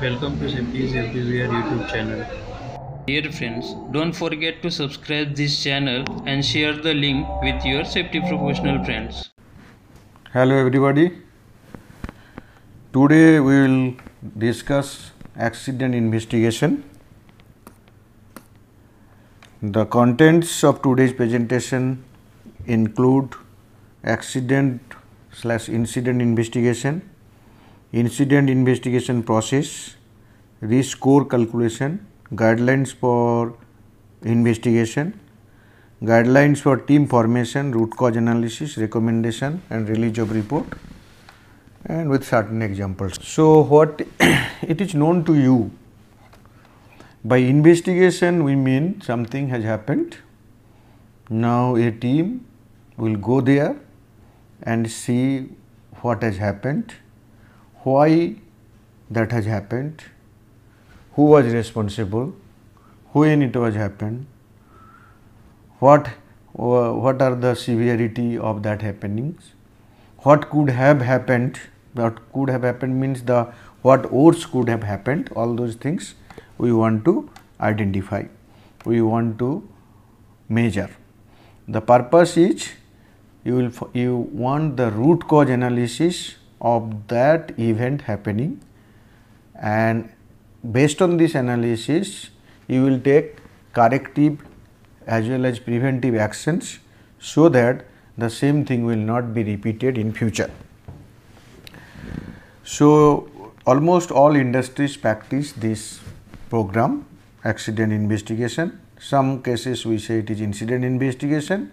Welcome to Simply's Everywhere YouTube channel. Dear friends, don't forget to subscribe this channel and share the link with your safety professional friends. Hello everybody. Today we will discuss accident investigation. The contents of today's presentation include accident slash incident investigation, incident investigation process, risk score calculation, guidelines for investigation, guidelines for team formation, root cause analysis, recommendation and release of report and with certain examples. So, what it is known to you by investigation we mean something has happened. Now, a team will go there and see what has happened why that has happened, who was responsible, when it was happened, what, what are the severity of that happenings, what could have happened, what could have happened means the what worse could have happened, all those things we want to identify, we want to measure. The purpose is you will you want the root cause analysis of that event happening and based on this analysis you will take corrective as well as preventive actions so that the same thing will not be repeated in future. So, almost all industries practice this program accident investigation. Some cases we say it is incident investigation.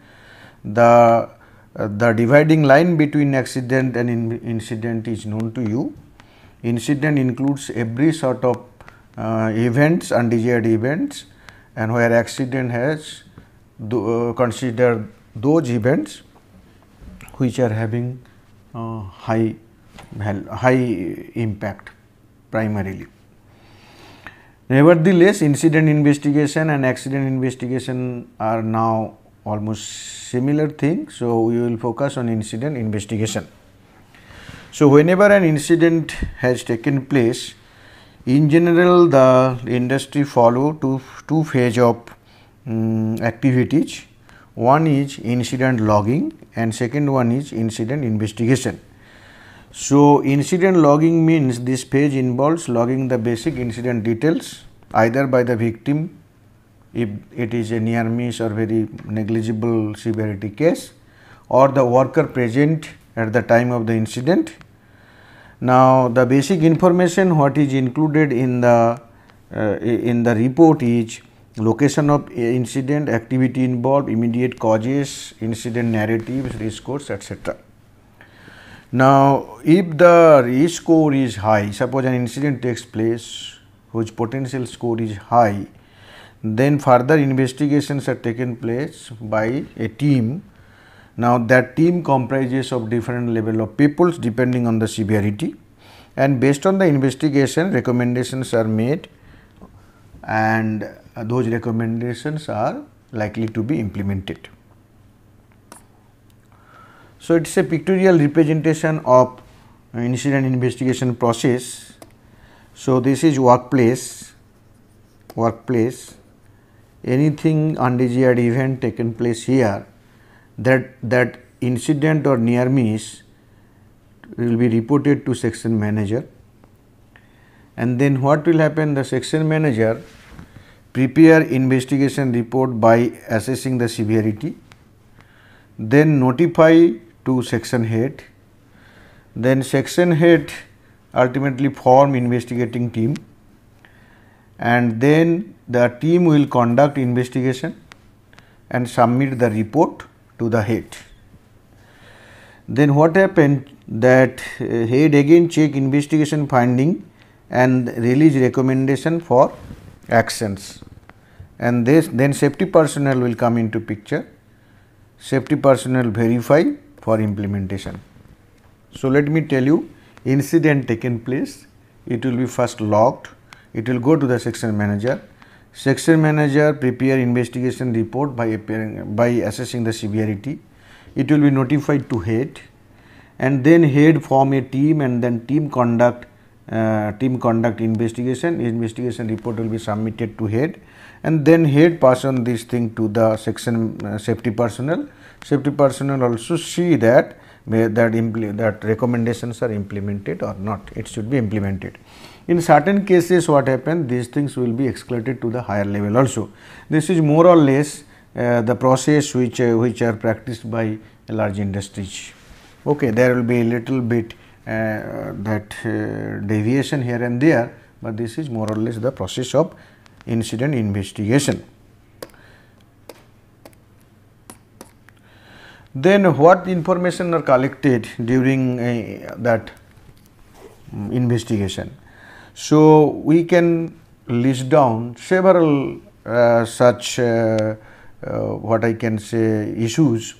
The uh, the dividing line between accident and in incident is known to you. Incident includes every sort of uh, events, undesired events and where accident has uh, considered those events which are having uh, high, high impact primarily. Nevertheless, incident investigation and accident investigation are now almost similar thing. So, we will focus on incident investigation. So, whenever an incident has taken place, in general the industry follow two, two phase of um, activities. One is incident logging and second one is incident investigation. So, incident logging means this page involves logging the basic incident details either by the victim if it is a near miss or very negligible severity case or the worker present at the time of the incident. Now, the basic information what is included in the uh, in the report is location of incident, activity involved, immediate causes, incident narratives, risk scores etc. Now, if the risk score is high, suppose an incident takes place whose potential score is high, then further investigations are taken place by a team. Now that team comprises of different level of peoples depending on the severity and based on the investigation recommendations are made and those recommendations are likely to be implemented. So, it is a pictorial representation of incident investigation process. So, this is workplace, workplace anything undesired event taken place here that that incident or near miss will be reported to section manager and then what will happen the section manager prepare investigation report by assessing the severity then notify to section head then section head ultimately form investigating team and then the team will conduct investigation and submit the report to the head. Then what happened that uh, head again check investigation finding and release recommendation for actions and this then safety personnel will come into picture safety personnel verify for implementation. So, let me tell you incident taken place it will be first logged it will go to the section manager Section manager prepare investigation report by appearing, by assessing the severity. It will be notified to head and then head form a team and then team conduct uh, team conduct investigation. Investigation report will be submitted to head and then head pass on this thing to the section uh, safety personnel. Safety personnel also see that that that recommendations are implemented or not. It should be implemented. In certain cases what happens, these things will be escalated to the higher level also. This is more or less uh, the process which, uh, which are practiced by large industries. Okay, there will be a little bit uh, that uh, deviation here and there, but this is more or less the process of incident investigation. Then what information are collected during uh, that mm, investigation? So we can list down several uh, such uh, uh, what I can say issues,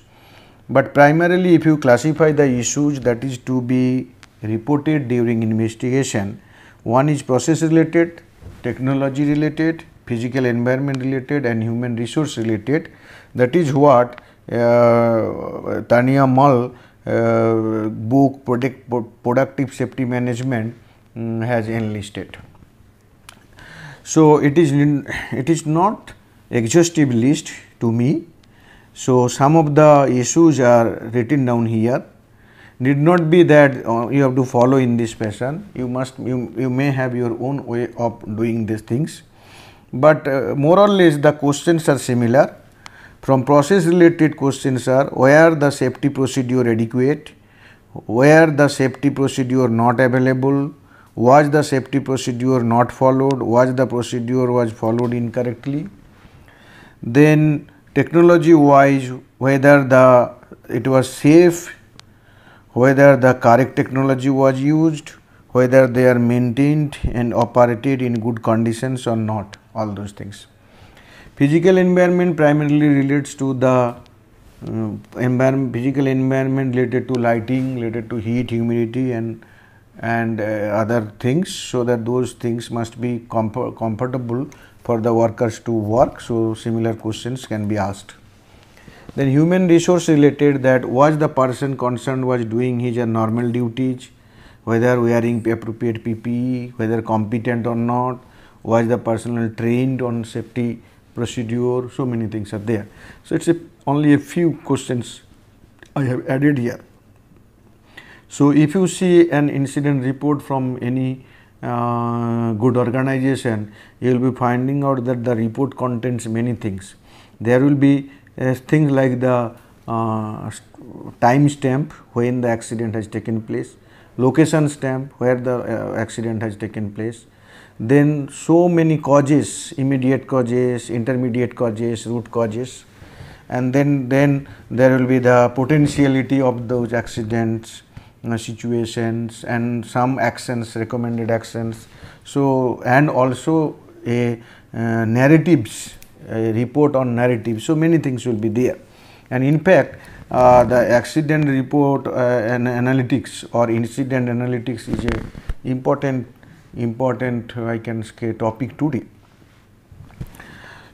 but primarily if you classify the issues that is to be reported during investigation, one is process related, technology related, physical environment related and human resource related. That is what uh, Tania Mull uh, book product, productive safety management Mm, has enlisted. So it is it is not exhaustive list to me. So some of the issues are written down here. Need not be that uh, you have to follow in this fashion. You must you, you may have your own way of doing these things, but uh, more or less the questions are similar. From process related questions are where the safety procedure adequate, where the safety procedure not available, was the safety procedure not followed, was the procedure was followed incorrectly. Then technology wise whether the it was safe, whether the correct technology was used, whether they are maintained and operated in good conditions or not, all those things. Physical environment primarily relates to the um, uh, environment, physical environment related to lighting, related to heat, humidity and and uh, other things so that those things must be com comfortable for the workers to work. So, similar questions can be asked. Then human resource related that was the person concerned was doing his or normal duties, whether wearing appropriate PPE, whether competent or not, was the personnel trained on safety procedure, so many things are there. So, it is only a few questions I have added here. So, if you see an incident report from any uh, good organization, you will be finding out that the report contains many things. There will be uh, things like the uh, time stamp when the accident has taken place, location stamp where the uh, accident has taken place, then so many causes, immediate causes, intermediate causes, root causes and then, then there will be the potentiality of those accidents, situations and some actions recommended actions. So, and also a uh, narratives a report on narrative. So, many things will be there and in fact uh, the accident report uh, and analytics or incident analytics is a important important I can say topic today.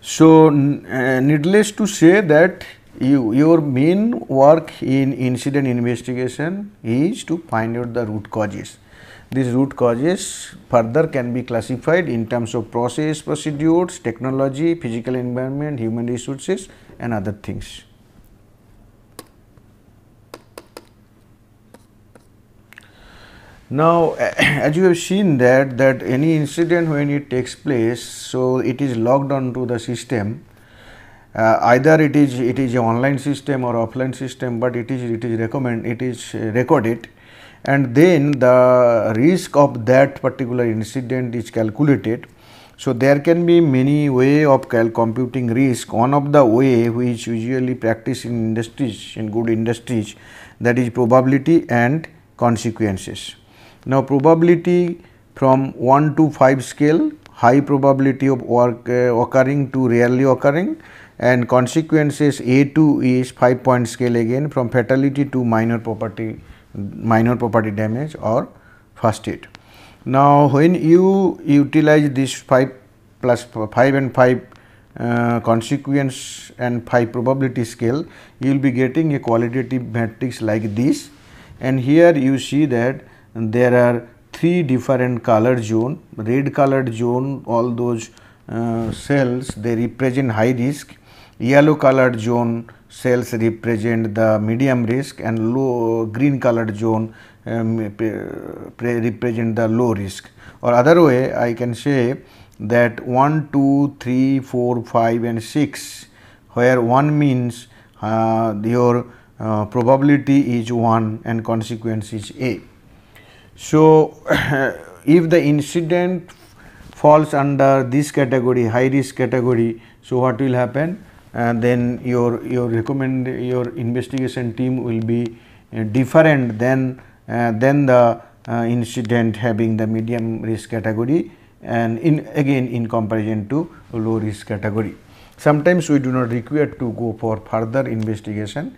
So, uh, needless to say that you, your main work in incident investigation is to find out the root causes. These root causes further can be classified in terms of process, procedures, technology, physical environment, human resources and other things. Now, as you have seen that that any incident when it takes place, so it is logged onto the system uh, either it is it is online system or offline system but it is it is recommend it is uh, recorded and then the risk of that particular incident is calculated so there can be many way of computing risk one of the way which usually practiced in industries in good industries that is probability and consequences now probability from 1 to 5 scale high probability of work, uh, occurring to rarely occurring and consequences A2 is 5 point scale again from fatality to minor property minor property damage or first aid. Now, when you utilize this 5 plus 5 and 5 uh, consequence and 5 probability scale, you will be getting a qualitative matrix like this and here you see that there are three different color zone, red colored zone all those uh, cells they represent high risk Yellow colored zone cells represent the medium risk and low green colored zone um, represent the low risk or other way I can say that 1, 2, 3, 4, 5 and 6 where 1 means uh, your uh, probability is 1 and consequence is A. So, if the incident falls under this category high risk category, so what will happen? then your, your recommend your investigation team will be uh, different than, uh, than the uh, incident having the medium risk category and in again in comparison to low risk category. Sometimes we do not require to go for further investigation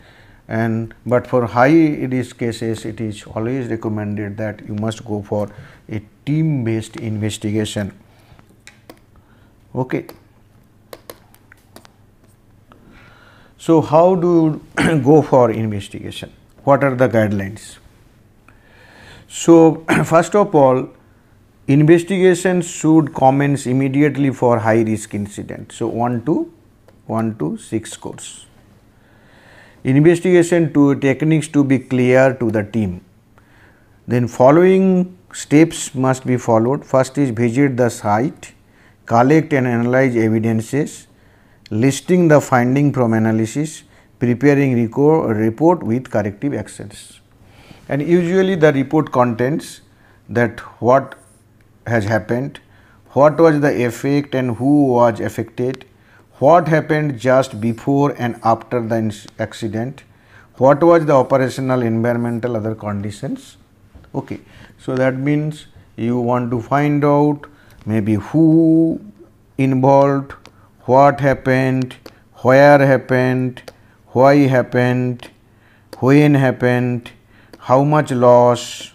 and but for high risk cases it is always recommended that you must go for a team based investigation. Okay. So, how do you go for investigation? What are the guidelines? So, first of all, investigation should commence immediately for high risk incident. So, 1 to 1 to 6 course. Investigation to techniques to be clear to the team. Then following steps must be followed. First is visit the site, collect and analyze evidences, listing the finding from analysis, preparing report with corrective actions. And usually the report contains that what has happened, what was the effect and who was affected, what happened just before and after the accident, what was the operational environmental other conditions. Okay. So, that means you want to find out maybe who involved, what happened, where happened, why happened, when happened, how much loss.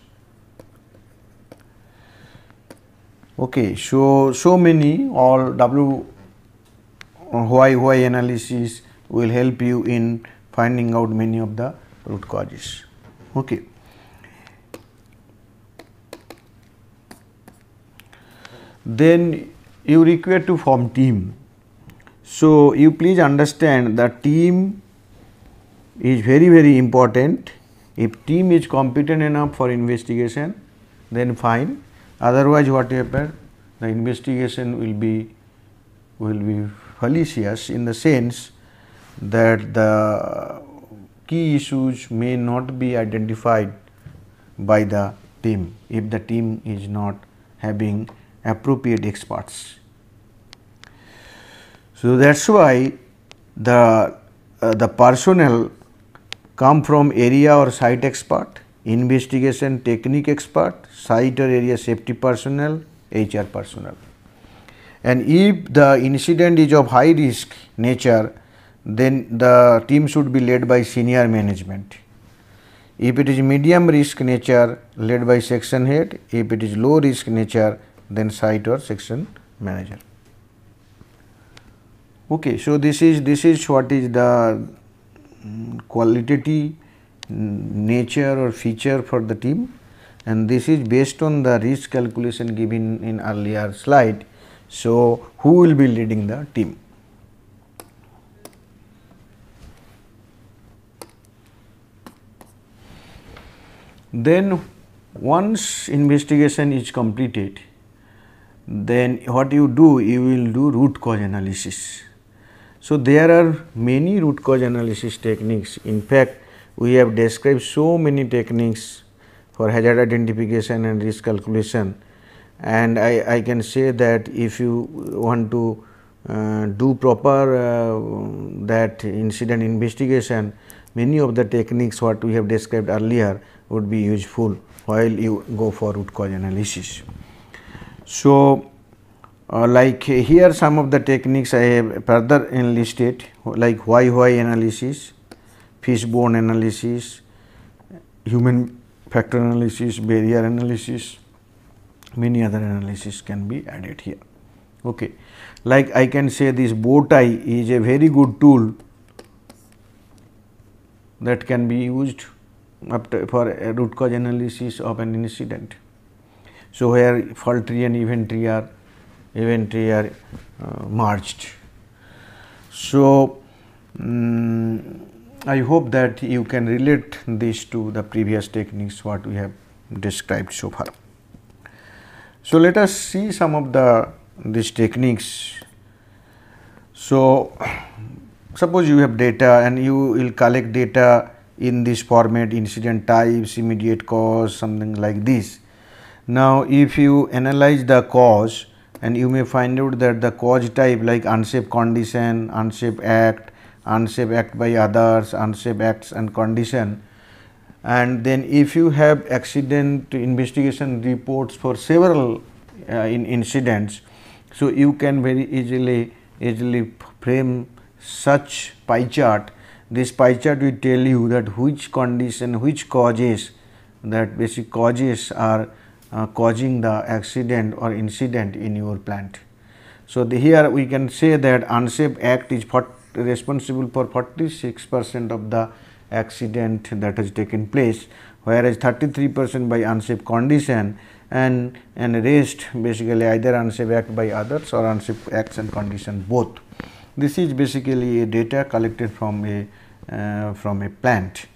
Okay, so so many all W why why analysis will help you in finding out many of the root causes. Okay. Then you require to form team so, you please understand the team is very very important. If team is competent enough for investigation, then fine. Otherwise, what happened? The investigation will be will be fallacious in the sense that the key issues may not be identified by the team if the team is not having appropriate experts. So, that is why the, uh, the personnel come from area or site expert, investigation technique expert, site or area safety personnel, HR personnel. And if the incident is of high risk nature, then the team should be led by senior management. If it is medium risk nature, led by section head. If it is low risk nature, then site or section manager okay so this is this is what is the mm, qualitative mm, nature or feature for the team and this is based on the risk calculation given in earlier slide. So, who will be leading the team? Then once investigation is completed, then what you do, you will do root cause analysis. So, there are many root cause analysis techniques. In fact, we have described so many techniques for hazard identification and risk calculation and I, I can say that if you want to uh, do proper uh, that incident investigation, many of the techniques what we have described earlier would be useful while you go for root cause analysis. So, uh, like uh, here some of the techniques I have further enlisted like why why analysis, fishbone analysis, human factor analysis, barrier analysis, many other analysis can be added here. Okay. Like I can say this bow tie is a very good tool that can be used for root cause analysis of an incident. So, where fault tree and event tree are inventory are uh, merged. So, um, I hope that you can relate this to the previous techniques what we have described so far. So, let us see some of the these techniques. So, suppose you have data and you will collect data in this format incident types, immediate cause something like this. Now, if you analyze the cause and you may find out that the cause type like unsafe condition, unsafe act, unsafe act by others, unsafe acts and condition. And then if you have accident investigation reports for several uh, in incidents, so you can very easily easily frame such pie chart. This pie chart will tell you that which condition, which causes that basic causes are uh, causing the accident or incident in your plant. So, the, here we can say that unsafe act is for, responsible for 46 percent of the accident that has taken place, whereas 33 percent by unsafe condition and, and rest basically either unsafe act by others or unsafe acts and condition both. This is basically a data collected from a uh, from a plant.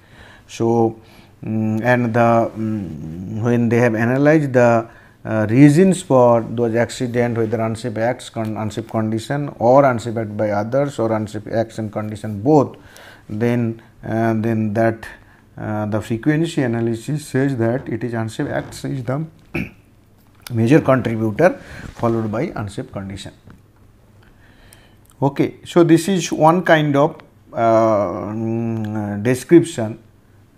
So, um, and the um, when they have analyzed the uh, reasons for those accident whether unsafe acts con unsafe condition or unsafe act by others or unsafe acts and condition both then uh, then that uh, the frequency analysis says that it is unsafe acts is the major contributor followed by unsafe condition. Okay. So, this is one kind of uh, mm, description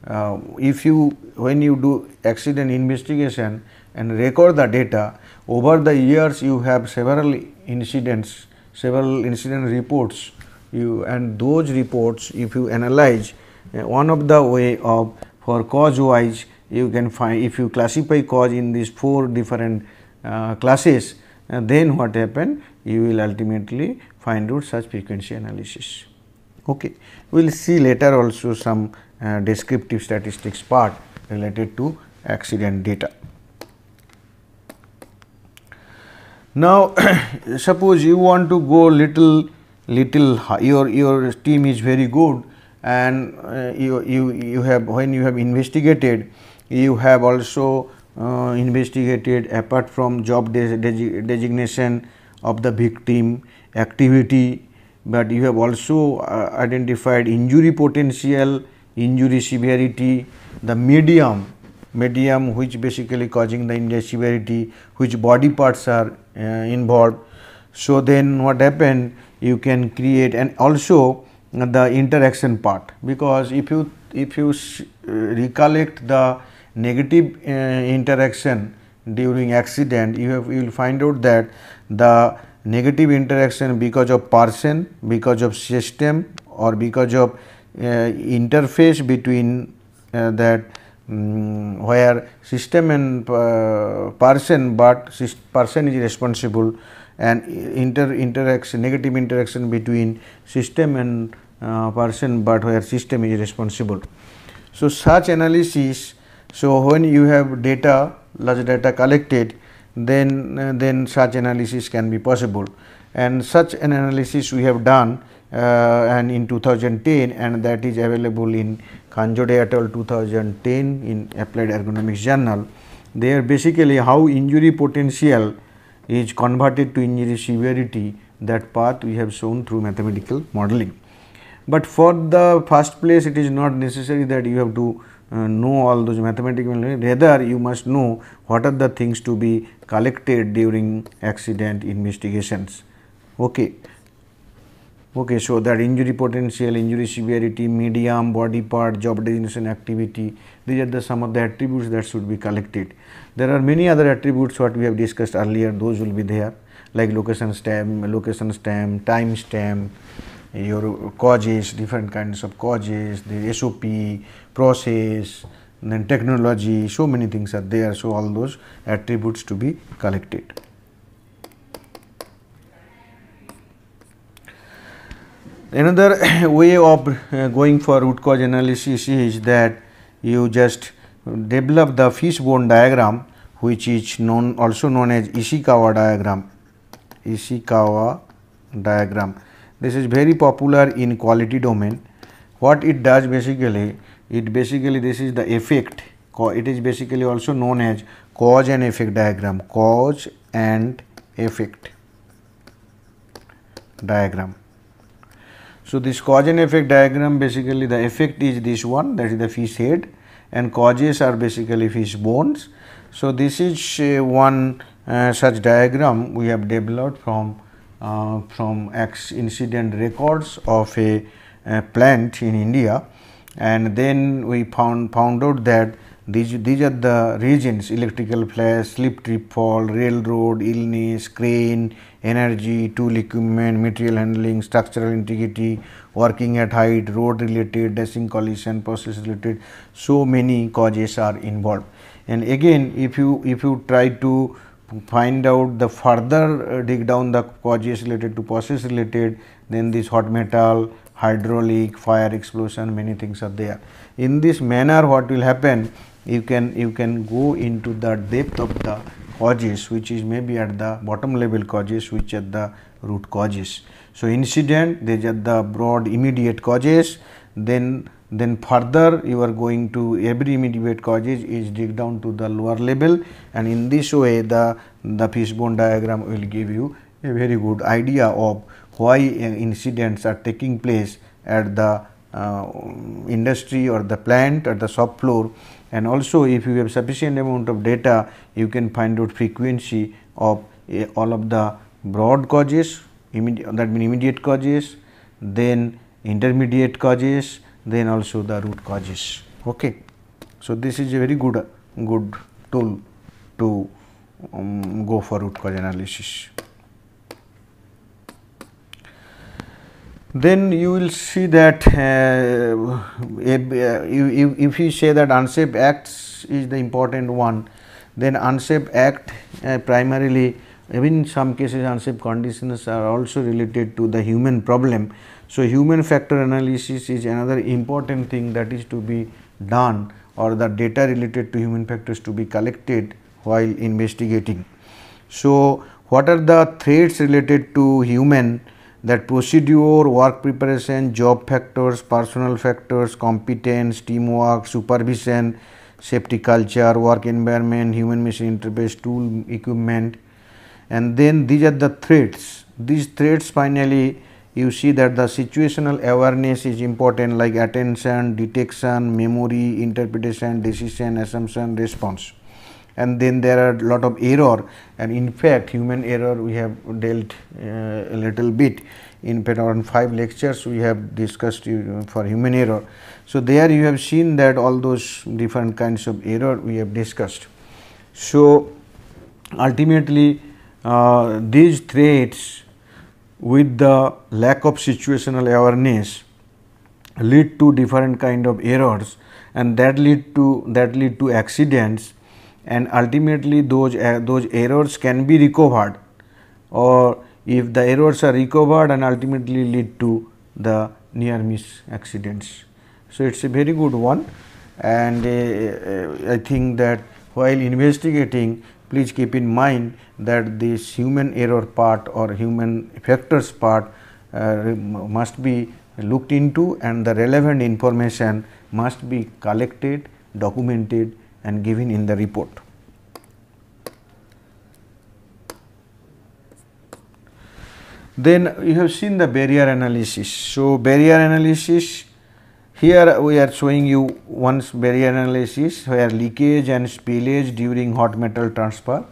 uh, if you when you do accident investigation and record the data over the years you have several incidents several incident reports you and those reports if you analyze uh, one of the way of for cause wise you can find if you classify cause in these four different uh, classes uh, then what happen you will ultimately find out such frequency analysis okay we will see later also some uh, descriptive statistics part related to accident data. Now, suppose you want to go little little your your team is very good and uh, you, you you have when you have investigated you have also uh, investigated apart from job de de designation of the victim activity but you have also uh, identified injury potential injury severity, the medium, medium which basically causing the injury severity, which body parts are uh, involved. So, then what happened you can create and also the interaction part because if you if you uh, recollect the negative uh, interaction during accident you have you will find out that the negative interaction because of person because of system or because of uh, interface between uh, that um, where system and uh, person, but person is responsible and inter interaction negative interaction between system and uh, person but where system is responsible. So, such analysis so when you have data large data collected then uh, then such analysis can be possible and such an analysis we have done uh, and in 2010 and that is available in Kanjode et al 2010 in Applied Ergonomics Journal. There basically how injury potential is converted to injury severity that path we have shown through mathematical modeling. But for the first place it is not necessary that you have to uh, know all those mathematical rather you must know what are the things to be collected during accident investigations. Okay. Okay, so that injury potential, injury severity, medium, body part, job designation activity, these are the some of the attributes that should be collected. There are many other attributes what we have discussed earlier, those will be there like location stamp, location stamp, time stamp, your causes, different kinds of causes, the SOP, process, then technology, so many things are there. So, all those attributes to be collected. Another way of uh, going for root cause analysis is that you just develop the fishbone diagram which is known also known as Ishikawa diagram. Ishikawa diagram. This is very popular in quality domain. What it does basically, it basically this is the effect. It is basically also known as cause and effect diagram. Cause and effect diagram. So, this cause and effect diagram basically the effect is this one that is the fish head and causes are basically fish bones. So, this is uh, one uh, such diagram we have developed from uh, from accident records of a, a, plant in India and then we found found out that these, these are the regions electrical flash, slip trip fall, railroad, illness, crane, energy, tool equipment, material handling, structural integrity, working at height, road related, dashing collision, process related. So many causes are involved. And again if you if you try to find out the further uh, dig down the causes related to process related then this hot metal hydraulic fire explosion many things are there in this manner what will happen you can you can go into the depth of the causes which is maybe at the bottom level causes which are the root causes. So, incident these are the broad immediate causes then then further you are going to every immediate causes is dig down to the lower level and in this way the the fishbone diagram will give you a very good idea of why uh, incidents are taking place at the uh, industry or the plant or the shop floor and also if you have sufficient amount of data you can find out frequency of eh, all of the broad causes that mean immediate causes then intermediate causes then also the root causes okay so this is a very good good tool to um, go for root cause analysis then you will see that uh, if, uh, you, if you say that unsafe acts is the important one, then unsafe act uh, primarily even in some cases unsafe conditions are also related to the human problem. So, human factor analysis is another important thing that is to be done or the data related to human factors to be collected while investigating. So, what are the threats related to human that procedure, work preparation, job factors, personal factors, competence, teamwork, supervision, safety culture, work environment, human machine interface, tool, equipment and then these are the threats. These threats finally you see that the situational awareness is important like attention, detection, memory, interpretation, decision, assumption, response and then there are lot of error and in fact human error we have dealt uh, a little bit in pattern 5 lectures we have discussed for human error. So, there you have seen that all those different kinds of error we have discussed. So, ultimately uh, these threats with the lack of situational awareness lead to different kind of errors and that lead to that lead to accidents and ultimately those uh, those errors can be recovered or if the errors are recovered and ultimately lead to the near miss accidents. So, it is a very good one and uh, uh, I think that while investigating please keep in mind that this human error part or human factors part uh, must be looked into and the relevant information must be collected, documented and given in the report. Then you have seen the barrier analysis. So, barrier analysis here we are showing you once barrier analysis where leakage and spillage during hot metal transfer.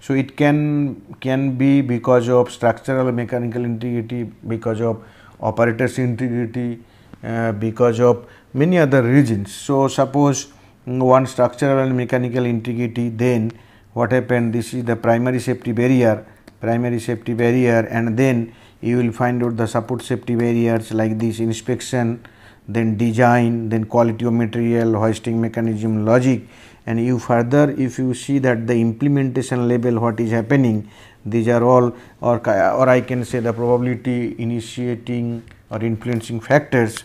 So, it can can be because of structural mechanical integrity, because of operators integrity, uh, because of many other reasons. So, suppose one structural and mechanical integrity then what happened this is the primary safety barrier primary safety barrier and then you will find out the support safety barriers like this inspection then design then quality of material hoisting mechanism logic and you further if you see that the implementation level what is happening these are all or or I can say the probability initiating or influencing factors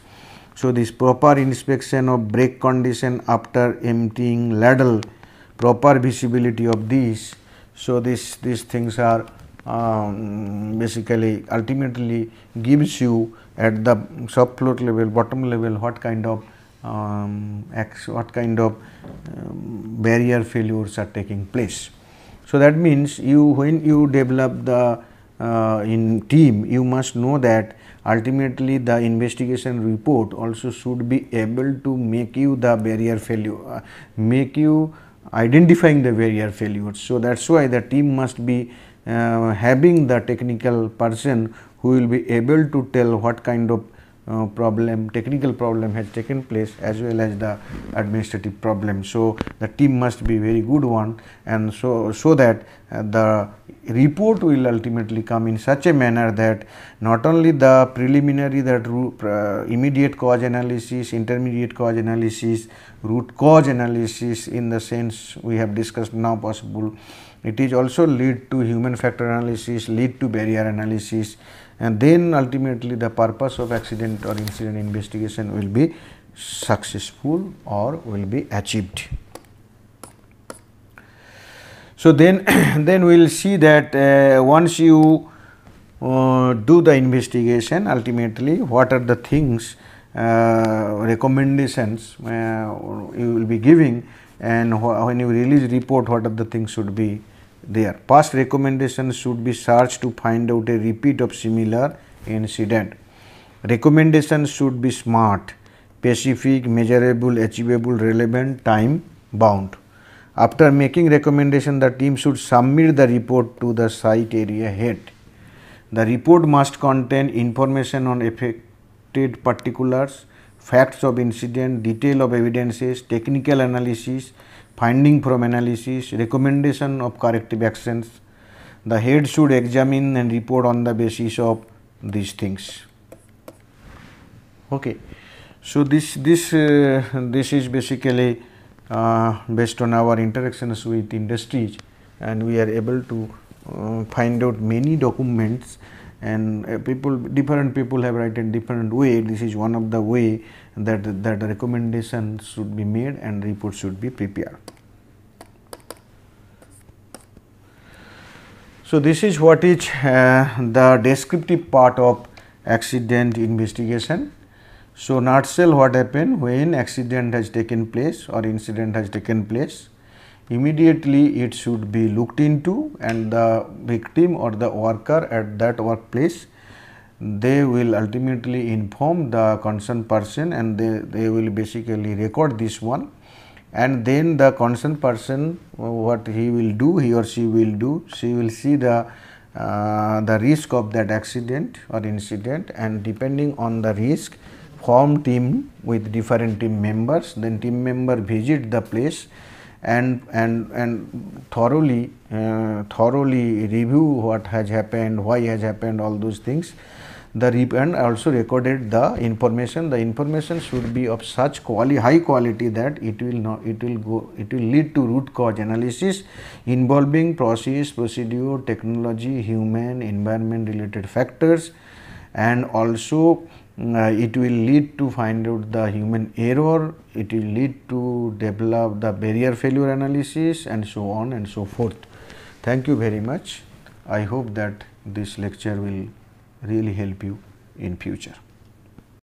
so, this proper inspection of brake condition after emptying ladle, proper visibility of these. So, this these things are um, basically ultimately gives you at the subfloor level, bottom level what kind of um, what kind of um, barrier failures are taking place. So, that means you when you develop the uh, in team, you must know that ultimately the investigation report also should be able to make you the barrier failure, uh, make you identifying the barrier failures. So, that is why the team must be uh, having the technical person who will be able to tell what kind of uh, problem, technical problem has taken place as well as the administrative problem. So, the team must be very good one and so, so that uh, the report will ultimately come in such a manner that not only the preliminary that uh, immediate cause analysis, intermediate cause analysis, root cause analysis in the sense we have discussed now possible, it is also lead to human factor analysis, lead to barrier analysis, and then ultimately the purpose of accident or incident investigation will be successful or will be achieved. So, then, then we will see that uh, once you uh, do the investigation ultimately what are the things uh, recommendations uh, you will be giving and wh when you release report what are the things should be there. Past recommendations should be searched to find out a repeat of similar incident. Recommendations should be smart, specific, measurable, achievable, relevant, time bound. After making recommendation, the team should submit the report to the site area head. The report must contain information on affected particulars, facts of incident, detail of evidences, technical analysis, finding from analysis, recommendation of corrective actions. The head should examine and report on the basis of these things. Okay. So, this, this, uh, this is basically uh, based on our interactions with industries and we are able to uh, find out many documents and uh, people different people have written different way this is one of the way that that recommendation should be made and report should be prepared. So this is what is uh, the descriptive part of accident investigation. So nutshell what happened when accident has taken place or incident has taken place immediately it should be looked into and the victim or the worker at that workplace they will ultimately inform the concerned person and they, they will basically record this one and then the concerned person what he will do he or she will do she will see the uh, the risk of that accident or incident and depending on the risk form team with different team members then team member visit the place and and and thoroughly uh, thoroughly review what has happened why has happened all those things the and also recorded the information the information should be of such quality, high quality that it will not it will go it will lead to root cause analysis involving process procedure technology human environment related factors and also uh, it will lead to find out the human error, it will lead to develop the barrier failure analysis and so on and so forth. Thank you very much. I hope that this lecture will really help you in future.